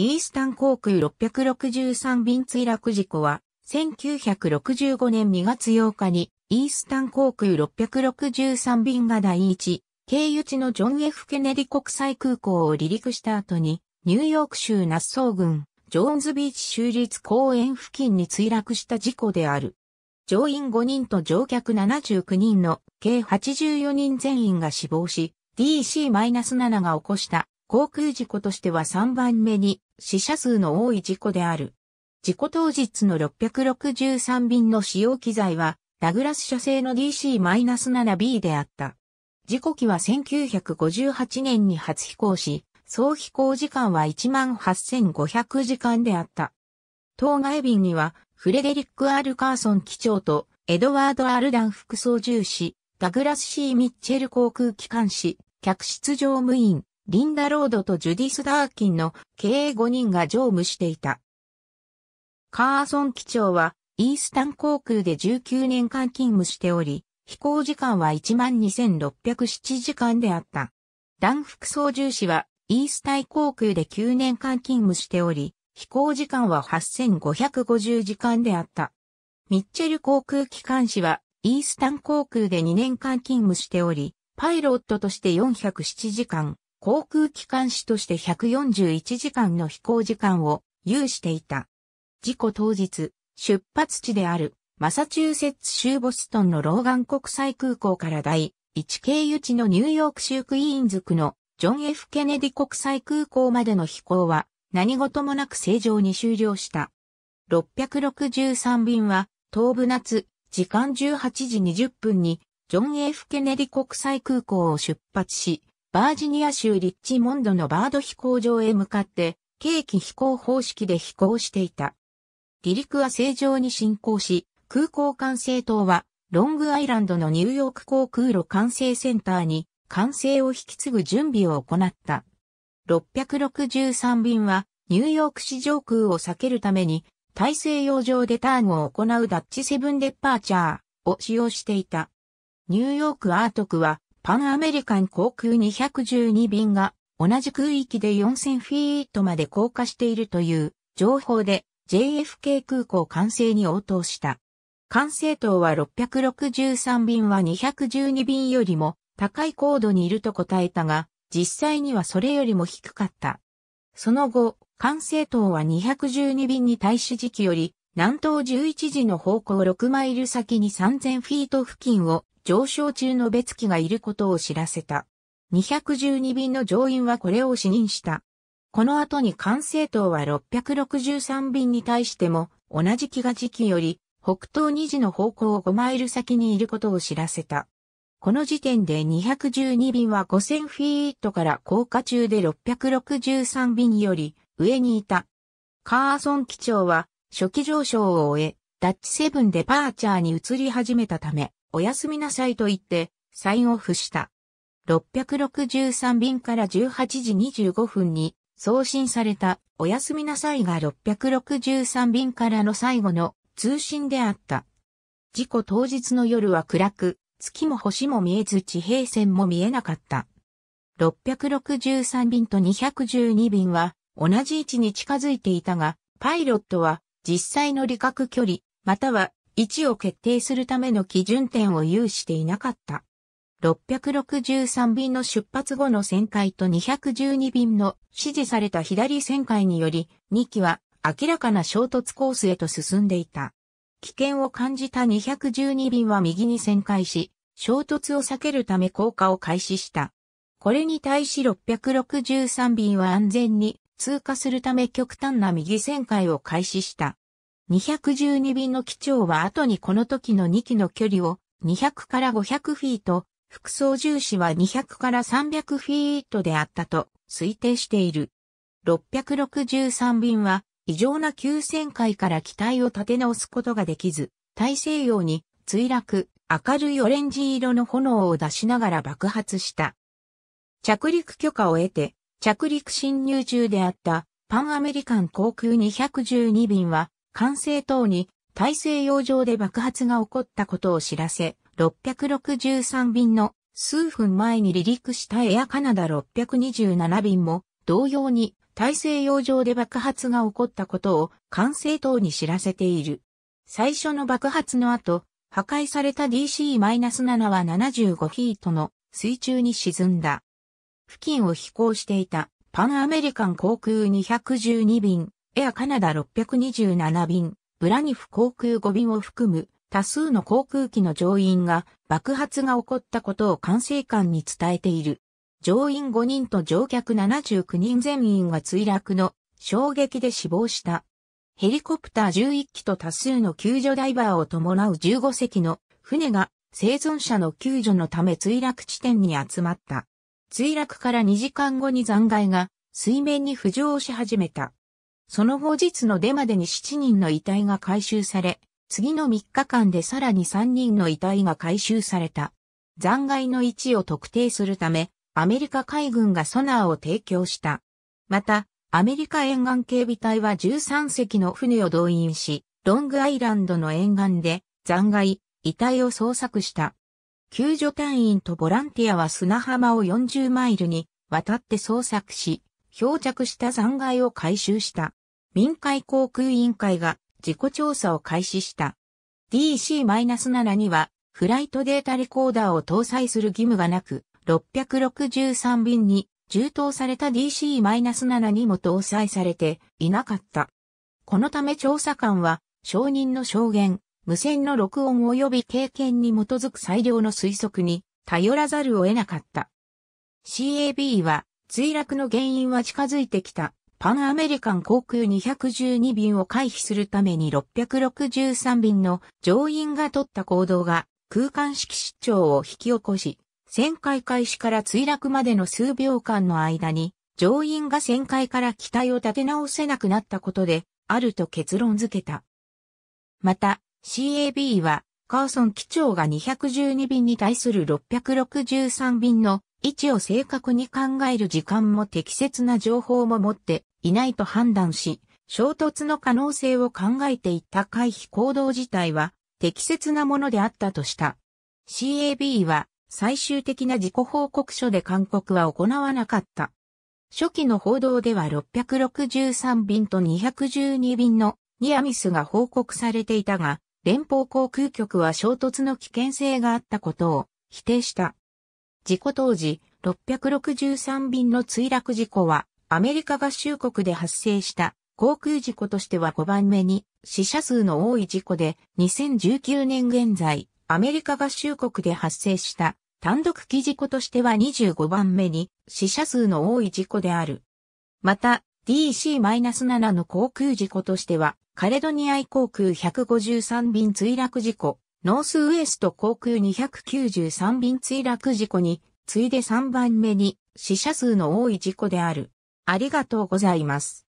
イースタン航空663便墜落事故は、1965年2月8日に、イースタン航空663便が第一、経由地のジョン・ F・ ケネディ国際空港を離陸した後に、ニューヨーク州ナッソー郡、ジョーンズビーチ州立公園付近に墜落した事故である。乗員5人と乗客79人の計84人全員が死亡し、DC-7 が起こした航空事故としては3番目に死者数の多い事故である。事故当日の663便の使用機材は、ダグラス社製の DC-7B であった。事故機は1958年に初飛行し、総飛行時間は18,500時間であった。当該便には、フレデリック・アルカーソン機長と、エドワード・アルダン副操縦士、ダグラス・シー・ミッチェル航空機関士、客室乗務員、リンダ・ロードとジュディス・ダーキンの経営5人が乗務していた。カーソン機長はイースタン航空で19年間勤務しており、飛行時間は12,607時間であった。ダン副操縦士はイースタイ航空で9年間勤務しており、飛行時間は8,550時間であった。ミッチェル航空機関士はイースタン航空で2年間勤務しており、パイロットとして407時間、航空機関士として141時間の飛行時間を有していた。事故当日、出発地であるマサチューセッツ州ボストンのローガン国際空港から第1経由地のニューヨーク州クイーンズ区のジョン・ F・ ケネディ国際空港までの飛行は何事もなく正常に終了した。663便は東部夏時間18時20分にジョン・ F・ ケネディ国際空港を出発し、バージニア州リッチモンドのバード飛行場へ向かって、軽機飛行方式で飛行していた。離陸は正常に進行し、空港管制塔は、ロングアイランドのニューヨーク航空路管制センターに、管制を引き継ぐ準備を行った。663便は、ニューヨーク市上空を避けるために、大西洋上でターンを行うダッチセブンデッパーチャーを使用していた。ニューヨークアート区はパンアメリカン航空212便が同じ空域で4000フィートまで降下しているという情報で JFK 空港完成に応答した。管制塔は663便は212便よりも高い高度にいると答えたが、実際にはそれよりも低かった。その後、管制塔は212便に対し時期より南東11時の方向6マイル先に3000フィート付近を上昇中の別機がいることを知らせた。212便の乗員はこれを視認した。この後に管制塔は663便に対しても同じ気が時期より北東2時の方向5マイル先にいることを知らせた。この時点で212便は5000フィートから降下中で663便より上にいた。カーソン機長は初期上昇を終え、ダッチセブンデパーチャーに移り始めたため、おやすみなさいと言って、サインオフした。663便から18時25分に送信されたおやすみなさいが663便からの最後の通信であった。事故当日の夜は暗く、月も星も見えず地平線も見えなかった。663便と212便は同じ位置に近づいていたが、パイロットは実際の理覚距離、または位置を決定するための基準点を有していなかった。663便の出発後の旋回と212便の指示された左旋回により、2機は明らかな衝突コースへと進んでいた。危険を感じた212便は右に旋回し、衝突を避けるため降下を開始した。これに対し663便は安全に通過するため極端な右旋回を開始した。212便の機長は後にこの時の2機の距離を200から500フィート、副操縦士は200から300フィートであったと推定している。663便は異常な急旋回から機体を立て直すことができず、大西洋に墜落、明るいオレンジ色の炎を出しながら爆発した。着陸許可を得て、着陸侵入中であったパンアメリカン航空212便は管制塔に大西洋上で爆発が起こったことを知らせ、663便の数分前に離陸したエアカナダ627便も同様に大西洋上で爆発が起こったことを管制塔に知らせている。最初の爆発の後、破壊された DC-7 は75フィートの水中に沈んだ。付近を飛行していたパンアメリカン航空212便、エアカナダ627便、ブラニフ航空5便を含む多数の航空機の乗員が爆発が起こったことを管制官に伝えている。乗員5人と乗客79人全員が墜落の衝撃で死亡した。ヘリコプター11機と多数の救助ダイバーを伴う15隻の船が生存者の救助のため墜落地点に集まった。墜落から2時間後に残骸が水面に浮上し始めた。その後日の出までに7人の遺体が回収され、次の3日間でさらに3人の遺体が回収された。残骸の位置を特定するため、アメリカ海軍がソナーを提供した。また、アメリカ沿岸警備隊は13隻の船を動員し、ロングアイランドの沿岸で残骸、遺体を捜索した。救助隊員とボランティアは砂浜を40マイルに渡って捜索し、漂着した残骸を回収した。民海航空委員会が事故調査を開始した。DC-7 にはフライトデータレコーダーを搭載する義務がなく、663便に充当された DC-7 にも搭載されていなかった。このため調査官は、証人の証言、無線の録音及び経験に基づく最良の推測に頼らざるを得なかった。CAB は、墜落の原因は近づいてきたパンアメリカン航空212便を回避するために663便の乗員が取った行動が空間式失調を引き起こし、旋回開始から墜落までの数秒間の間に乗員が旋回から機体を立て直せなくなったことであると結論付けた。また CAB はカーソン機長が212便に対する663便の位置を正確に考える時間も適切な情報も持っていないと判断し、衝突の可能性を考えていった回避行動自体は適切なものであったとした。CAB は最終的な事故報告書で勧告は行わなかった。初期の報道では663便と212便のニアミスが報告されていたが、連邦航空局は衝突の危険性があったことを否定した。事故当時、663便の墜落事故はアメリカ合衆国で発生した航空事故としては5番目に死者数の多い事故で2019年現在アメリカ合衆国で発生した単独機事故としては25番目に死者数の多い事故である。また DC-7 の航空事故としてはカレドニア航空153便墜落事故、ノースウエスト航空293便墜落事故に次いで3番目に死者数の多い事故である。ありがとうございます。